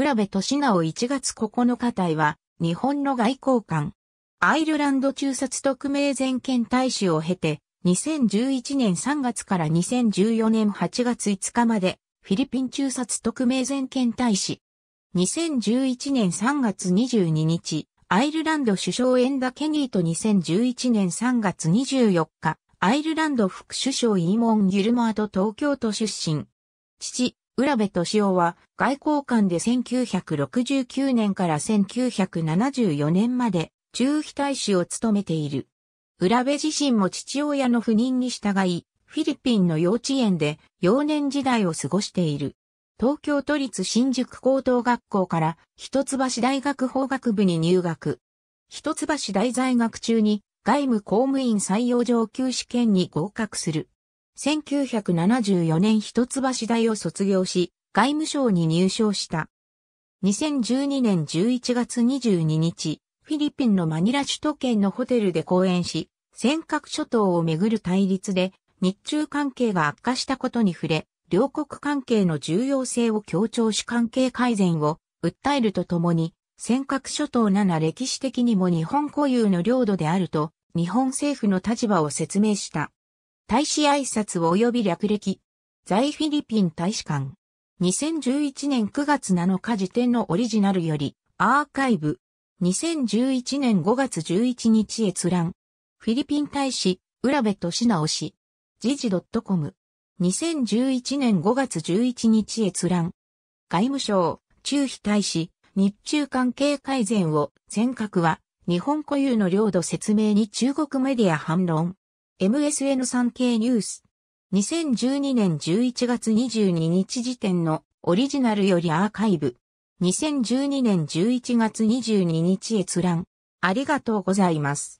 浦部俊直1月9日隊は、日本の外交官。アイルランド中殺特命全権大使を経て、2011年3月から2014年8月5日まで、フィリピン中殺特命全権大使。2011年3月22日、アイルランド首相エンダ・ケニーと2011年3月24日、アイルランド副首相イーモン・ギルマート東京都出身。父、浦部敏夫は外交官で1969年から1974年まで中非大使を務めている。浦部自身も父親の不妊に従い、フィリピンの幼稚園で幼年時代を過ごしている。東京都立新宿高等学校から一橋大学法学部に入学。一橋大在学中に外務公務員採用上級試験に合格する。1974年一橋大を卒業し、外務省に入省した。2012年11月22日、フィリピンのマニラ首都圏のホテルで講演し、尖閣諸島をめぐる対立で日中関係が悪化したことに触れ、両国関係の重要性を強調し関係改善を訴えるとともに、尖閣諸島7歴史的にも日本固有の領土であると、日本政府の立場を説明した。大使挨拶及び略歴。在フィリピン大使館。2011年9月7日時点のオリジナルより、アーカイブ。2011年5月11日閲覧。フィリピン大使、浦部と直し。時事 .com。2011年5月11日閲覧。外務省、中非大使、日中関係改善を、尖閣は、日本固有の領土説明に中国メディア反論。MSN3 経ニュース。2012年11月22日時点のオリジナルよりアーカイブ。2012年11月22日閲覧。ありがとうございます。